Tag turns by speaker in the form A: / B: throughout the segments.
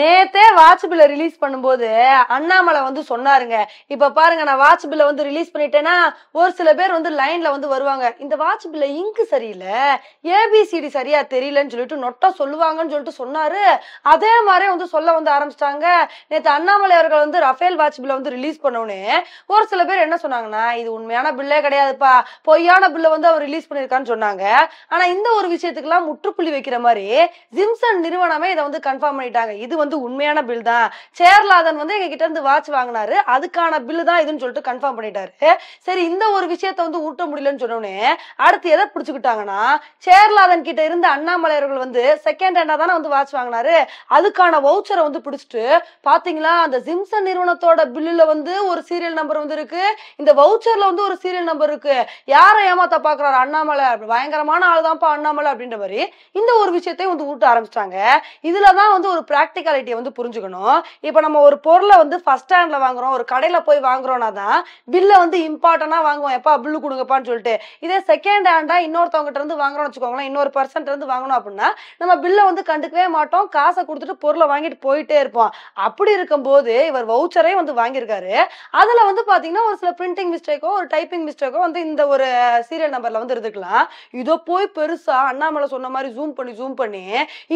A: நேத்தே வாட்ச் பில்ல ரிலீஸ் பண்ணும்போது அண்ணாமலை வந்து சொன்னாருங்க இப்ப பாருங்க நான் வாட்ச் பில்ல வந்து ரிலீஸ் பண்ணிட்டேன்னா ஒரு சில பேர் வந்து லைன்ல வந்து வருவாங்க இந்த வாட்ச் பில்ல இங்கு சரியில்லை ஏபிசிடி சரியா தெரியலன்னு சொல்லிட்டு நொட்டா சொல்லுவாங்கன்னு சொல்லிட்டு சொன்னாரு அதே மாதிரி வந்து சொல்ல வந்து ஆரம்பிச்சிட்டாங்க நேற்று அண்ணாமலை அவர்கள் வந்து ரஃபேல் வாட்ச் பில்ல வந்து ரிலீஸ் பண்ணோடனே ஒரு சில பேர் என்ன சொன்னாங்கன்னா இது உண்மையான பில்லே கிடையாதுப்பா பொய்யான பில்ல வந்து அவர் ரிலீஸ் பண்ணிருக்கான்னு சொன்னாங்க ஆனா இந்த ஒரு விஷயத்துக்கு எல்லாம் முற்றுப்புள்ளி வைக்கிற மாதிரி ஜிம்சன் நிறுவனமே இதை வந்து கன்ஃபார்ம் பண்ணிட்டாங்க இது வந்து வந்து உண்மையான பில் தான் சேர்லாதன் வந்து எங்ககிட்ட இருந்து வாட்ச் வாங்கினாரு அதுக்கான பில் தான் இதுன்னு சொல்லிட்டு கன்ஃபார்ம் பண்ணிட்டாரு சரி இந்த ஒரு விஷயத்த வந்து ஊட்ட முடியலன்னு சொன்னோடனே அடுத்து எதை பிடிச்சுக்கிட்டாங்கன்னா சேர்லாதன் கிட்ட இருந்து அண்ணாமலையர்கள் வந்து செகண்ட் ஹேண்டா தானே வந்து வாட்ச் வாங்கினாரு அதுக்கான வவுச்சரை வந்து பிடிச்சிட்டு பாத்தீங்களா அந்த ஜிம்சன் நிறுவனத்தோட பில்லுல வந்து ஒரு சீரியல் நம்பர் வந்து இருக்கு இந்த வவுச்சர்ல வந்து ஒரு சீரியல் நம்பர் இருக்கு யாரை ஏமாத்த பாக்குறாரு அண்ணாமலை பயங்கரமான ஆள் தான்ப்பா அண்ணாமலை அப்படின்ற மாதிரி இந்த ஒரு விஷயத்தையும் வந்து ஊட்ட ஆரம்பிச்சிட்டாங்க இதுலதான் வந்து ஒரு பிராக்டிக்கல் பிராக்டிகாலிட்டியை வந்து புரிஞ்சுக்கணும் இப்போ நம்ம ஒரு பொருளை வந்து ஃபஸ்ட் ஸ்டாண்டில் வாங்குறோம் ஒரு கடையில் போய் வாங்குறோம்னா தான் பில்லை வந்து இம்பார்ட்டண்டாக வாங்குவோம் எப்பா பில்லு கொடுங்கப்பான்னு சொல்லிட்டு இதே செகண்ட் ஹேண்டாக இன்னொருத்தவங்கிட்ட இருந்து வாங்குறோம்னு வச்சுக்கோங்களேன் இன்னொரு பர்சன்ட் இருந்து வாங்கணும் அப்படின்னா நம்ம பில்லை வந்து கண்டுக்கவே மாட்டோம் காசை கொடுத்துட்டு பொருளை வாங்கிட்டு போயிட்டே இருப்போம் அப்படி இருக்கும்போது இவர் வவுச்சரே வந்து வாங்கியிருக்காரு அதில் வந்து பார்த்தீங்கன்னா ஒரு சில பிரிண்டிங் மிஸ்டேக்கோ ஒரு டைப்பிங் மிஸ்டேக்கோ வந்து இந்த ஒரு சீரியல் நம்பரில் வந்து இருந்துக்கலாம் இதோ போய் பெருசாக அண்ணாமலை சொன்ன மாதிரி ஜூம் பண்ணி ஜூம் பண்ணி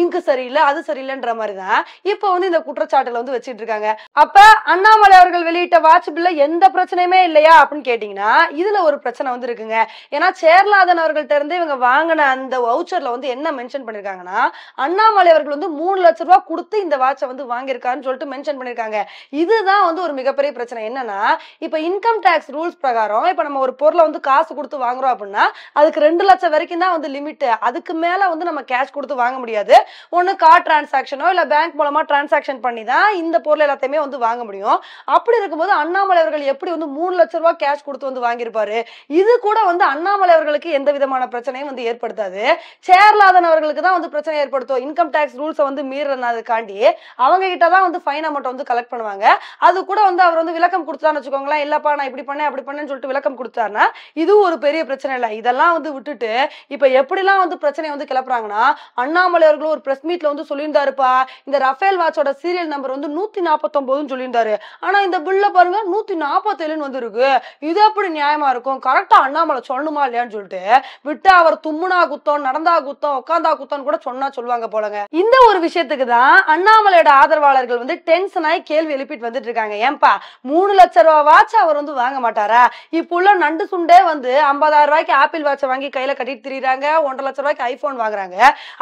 A: இங்கு சரியில்லை அது சரியில்லைன்ற மாதிரி தான் இப்போ வந்து இந்த குற்றச்சாட்டுல வந்து வச்சிட்டு இருக்காங்க அப்ப அண்ணாமலை அவர்கள் வெளியிட்ட வாட்ச் பில்ல எந்த பிரச்சனையுமே இல்லையா அப்படின்னு கேட்டீங்கன்னா இதுல ஒரு பிரச்சனை வந்து இருக்குங்க ஏன்னா சேர்லாதன் அவர்கள்ட்ட இருந்து இவங்க வாங்கின அந்த வவுச்சர்ல வந்து என்ன மென்ஷன் பண்ணிருக்காங்கன்னா அண்ணாமலை அவர்கள் வந்து மூணு லட்ச ரூபாய் கொடுத்து இந்த வாட்சை வந்து வாங்கியிருக்காருன்னு சொல்லிட்டு மென்ஷன் பண்ணிருக்காங்க இதுதான் வந்து ஒரு மிகப்பெரிய பிரச்சனை என்னன்னா இப்ப இன்கம் டேக்ஸ் ரூல்ஸ் பிரகாரம் இப்ப நம்ம ஒரு பொருளை வந்து காசு கொடுத்து வாங்குறோம் அப்படின்னா அதுக்கு ரெண்டு லட்சம் வரைக்கும் தான் வந்து லிமிட் அதுக்கு மேல வந்து நம்ம கேஷ் கொடுத்து வாங்க முடியாது ஒன்னு கார் டிரான்சாக்ஷனோ இல்ல பேங்க் மூலமா மூலமாக டிரான்சாக்ஷன் பண்ணி தான் இந்த பொருள் எல்லாத்தையுமே வந்து வாங்க முடியும் அப்படி இருக்கும்போது அண்ணாமலை அவர்கள் எப்படி வந்து மூணு லட்ச ரூபா கேஷ் கொடுத்து வந்து வாங்கியிருப்பாரு இது கூட வந்து அண்ணாமலை அவர்களுக்கு எந்த விதமான பிரச்சனையும் வந்து ஏற்படுத்தாது சேர்லாதன் அவர்களுக்கு தான் வந்து பிரச்சனை ஏற்படுத்தும் இன்கம் டேக்ஸ் ரூல்ஸை வந்து மீறினதுக்காண்டி அவங்க கிட்ட தான் வந்து ஃபைன் அமௌண்ட் வந்து கலெக்ட் பண்ணுவாங்க அது கூட வந்து அவர் வந்து விளக்கம் கொடுத்தான்னு வச்சுக்கோங்களேன் இல்லப்பா நான் இப்படி பண்ணேன் அப்படி பண்ணேன்னு சொல்லிட்டு விளக்கம் கொடுத்தாருன்னா இதுவும் ஒரு பெரிய பிரச்சனை இல்லை இதெல்லாம் வந்து விட்டுட்டு இப்போ எப்படிலாம் வந்து பிரச்சனை வந்து கிளப்புறாங்கன்னா அண்ணாமலை அவர்களும் ஒரு பிரஸ் மீட்ல வந்து சொல்லியிருந்தாருப்பா இந்த ரஃபேல் ரஃபேல் வாட்சோட சீரியல் நம்பர் வந்து நூத்தி நாற்பத்தொன்பதுன்னு சொல்லியிருந்தாரு ஆனா இந்த பில்ல பாருங்க நூத்தி நாற்பத்தேழுன்னு வந்திருக்கு இது எப்படி நியாயமா இருக்கும் கரெக்டா அண்ணாமலை சொல்லணுமா இல்லையான்னு சொல்லிட்டு விட்டு அவர் தும்முனா குத்தம் நடந்தா குத்தம் உட்காந்தா குத்தம் கூட சொன்னா சொல்லுவாங்க போலங்க இந்த ஒரு விஷயத்துக்கு தான் அண்ணாமலையோட ஆதரவாளர்கள் வந்து டென்ஷன் ஆகி கேள்வி எழுப்பிட்டு வந்துட்டு இருக்காங்க ஏன்பா மூணு லட்ச ரூபா வாட்ச் அவர் வந்து வாங்க மாட்டாரா இப்போல நண்டு சுண்டே வந்து ஐம்பதாயிரம் ரூபாய்க்கு ஆப்பிள் வாட்சை வாங்கி கையில கட்டிட்டு திரியுறாங்க ஒன்றரை லட்ச ரூபாய்க்கு ஐபோன் வாங்குறாங்க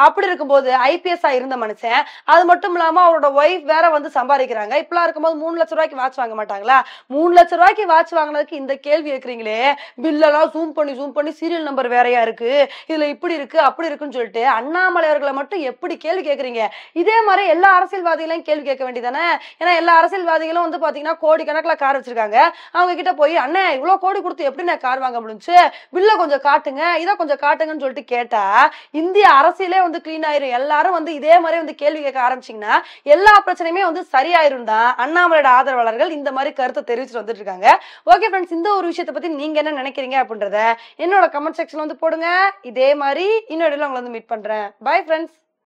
A: அப்படி இருக்கும்போது ஐபிஎஸ் ஆ இருந்த மனுஷன் அது மட்டும் இல்லாம மூலமா அவரோட ஒய்ஃப் வேற வந்து சம்பாதிக்கிறாங்க இப்பெல்லாம் இருக்கும்போது மூணு லட்ச ரூபாய்க்கு வாட்ச் வாங்க மாட்டாங்களா மூணு லட்ச ரூபாய்க்கு வாட்ச் வாங்கினதுக்கு இந்த கேள்வி கேட்குறீங்களே பில்லெல்லாம் ஜூம் பண்ணி ஜூம் பண்ணி சீரியல் நம்பர் வேறையா இருக்கு இதுல இப்படி இருக்கு அப்படி இருக்குன்னு சொல்லிட்டு அண்ணாமலை அவர்களை மட்டும் எப்படி கேள்வி கேட்குறீங்க இதே மாதிரி எல்லா அரசியல்வாதிகளையும் கேள்வி கேட்க வேண்டியதானே ஏன்னா எல்லா அரசியல்வாதிகளும் வந்து பாத்தீங்கன்னா கோடி கணக்கில் கார் வச்சிருக்காங்க அவங்க கிட்ட போய் அண்ணே இவ்வளோ கோடி கொடுத்து எப்படி நான் கார் வாங்க முடிஞ்சு பில்ல கொஞ்சம் காட்டுங்க இதை கொஞ்சம் காட்டுங்கன்னு சொல்லிட்டு கேட்டா இந்திய அரசியலே வந்து கிளீன் ஆயிரும் எல்லாரும் வந்து இதே மாதிரி வந்து கேள்வி கேட்க ஆரம்பிச்சிங்கன்னா எல்லா பிரச்சனையுமே வந்து சரியாயிரும் தான் அண்ணாமலையோட ஆதரவாளர்கள் இந்த மாதிரி கருத்தை தெரிவிச்சு வந்துட்டு இருக்காங்க ஓகே ஃப்ரெண்ட்ஸ் இந்த ஒரு விஷயத்தை பத்தி நீங்க என்ன நினைக்கிறீங்க அப்படின்றத என்னோட கமெண்ட் செக்ஷன் வந்து போடுங்க இதே மாதிரி இன்னொரு உங்களை வந்து மீட் பண்றேன் பை ஃப்ரெண்ட்ஸ்